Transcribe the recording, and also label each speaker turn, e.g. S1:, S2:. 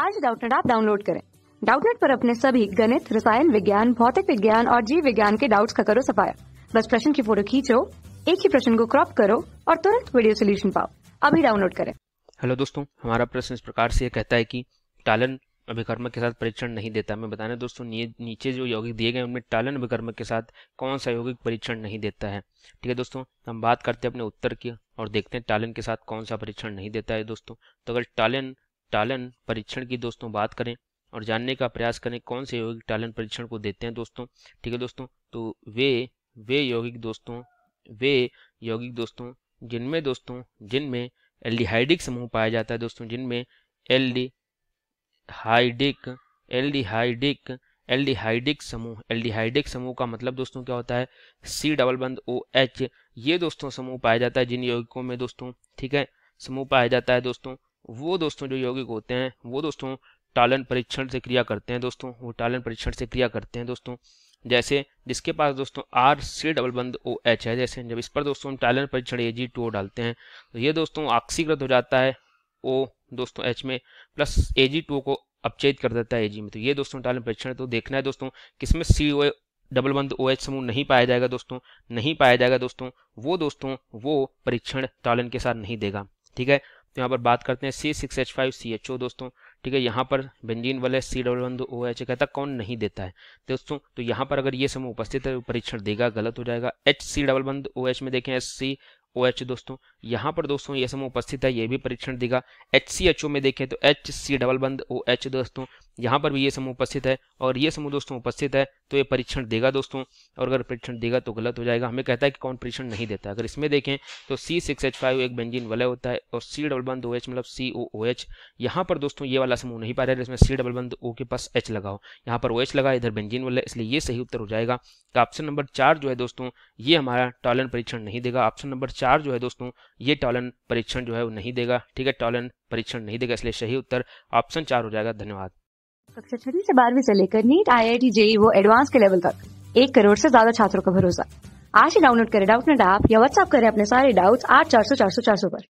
S1: आज डाउटनेट आप डाउनलोड करें डाउटनेट पर अपने सभी गणित रसायन विज्ञान भौतिक विज्ञान और जीव विज्ञान के डाउट्स का करो सफाया बस प्रश्न की फोटो खींचो एक ही प्रश्न को क्रॉप करो और तुरंत वीडियो सोल्यूशन पाओ अभी डाउनलोड करें
S2: हेलो दोस्तों हमारा प्रश्न इस प्रकार से कहता है की टालन अभिकर्मक के साथ परीक्षण नहीं देता मैं बताने दोस्तों नीचे जो यौगिक दिए गए उनमें टालन अभिकर्मक के साथ कौन सा यौगिक परीक्षण नहीं देता है ठीक है दोस्तों हम बात करते हैं अपने उत्तर की और देखते हैं टालन के साथ कौन सा परीक्षण नहीं देता है दोस्तों तो अगर टालन टालन परीक्षण की दोस्तों बात करें और जानने का प्रयास करें कौन से यौगिक टालन परीक्षण को देते हैं दोस्तों ठीक है दोस्तों तो वे वे यौगिक दोस्तों वे यौगिक दोस्तों जिनमें दोस्तों जिनमें एल्डिहाइडिक समूह पाया जाता है दोस्तों जिनमें डी हाइडिक एल्डिहाइडिक एल्डिहाइडिक समूह एल्डिहाइडिक समूह का मतलब दोस्तों क्या होता है सी डबल बंद ओ एच ये दोस्तों समूह पाया जाता है जिन यौगिकों में दोस्तों ठीक है समूह पाया जाता है दोस्तों वो दोस्तों जो यौगिक होते हैं वो दोस्तों टालन परीक्षण से क्रिया करते हैं दोस्तों वो टालन परीक्षण से क्रिया करते हैं दोस्तों जैसे जिसके पास दोस्तों आर सी डबल बंद ओ एच है जैसे जब इस पर दोस्तों हम टालन परीक्षण ए जी टू डालते हैं तो ये दोस्तों आक्सीकृत हो जाता है ओ दोस्तों एच में प्लस ए जी टू को अपचेत कर देता है ए जी में तो ये दोस्तों टालन परीक्षण तो देखना है दोस्तों किसमें सी ओ डबल बंद ओ एच समूह नहीं पाया जाएगा दोस्तों नहीं पाया जाएगा दोस्तों वो दोस्तों वो परीक्षण टालन के साथ नहीं देगा ठीक है तो यहाँ पर बात करते हैं C six H five C H O दोस्तों ठीक है यहाँ पर बेंजीन वाले सी डबल वन दो ओ एच कहता कौन नहीं देता है दोस्तों तो यहाँ पर अगर ये समूह उपस्थित है परीक्षण देगा गलत हो जाएगा H C double one O H में देखें एस सी ओ OH दोस्तों यहाँ पर दोस्तों ये समूह उपस्थित है ये भी परीक्षण देगा एच सी एच ओ में देखें तो एच सी डबल बंद ओ OH एच दोस्तों यहाँ पर भी ये समूह उपस्थित है और ये समूह दोस्तों उपस्थित है तो ये परीक्षण देगा दोस्तों और अगर परीक्षण देगा तो गलत हो जाएगा हमें कहता है कि कौन परीक्षण नहीं देता अगर इसमें देखें तो सी सिक्स एच फाइव एक बेंजिन वलय होता है और सी डबल बंद ओ एच मतलब सी ओ ओ एच यहाँ पर दोस्तों ये वाला समूह नहीं पा रहा है इसमें सी डबल बंद ओ के पास एच लगाओ यहाँ पर ओ एच लगा इधर बेंजिन वलय इसलिए ये सही उत्तर हो जाएगा तो ऑप्शन नंबर चार जो है दोस्तों ये हमारा टॉलन परीक्षण नहीं देगा ऑप्शन नंबर चार जो है दोस्तों ये टॉलन परीक्षण जो है वो नहीं देगा ठीक है टॉलन परीक्षण नहीं देगा इसलिए सही उत्तर ऑप्शन चार हो जाएगा धन्यवाद
S1: कक्षा छठी से बारहवीं से लेकर नीट आई आई टी जे वो एडवांस के लेवल तक एक करोड़ से ज्यादा छात्रों का भरोसा आज ही डाउनलोड करें डाउट नेट ऐप या व्हाट्सअप करें अपने सारे डाउट्स आठ चार सौ चार सौ चार सौ पर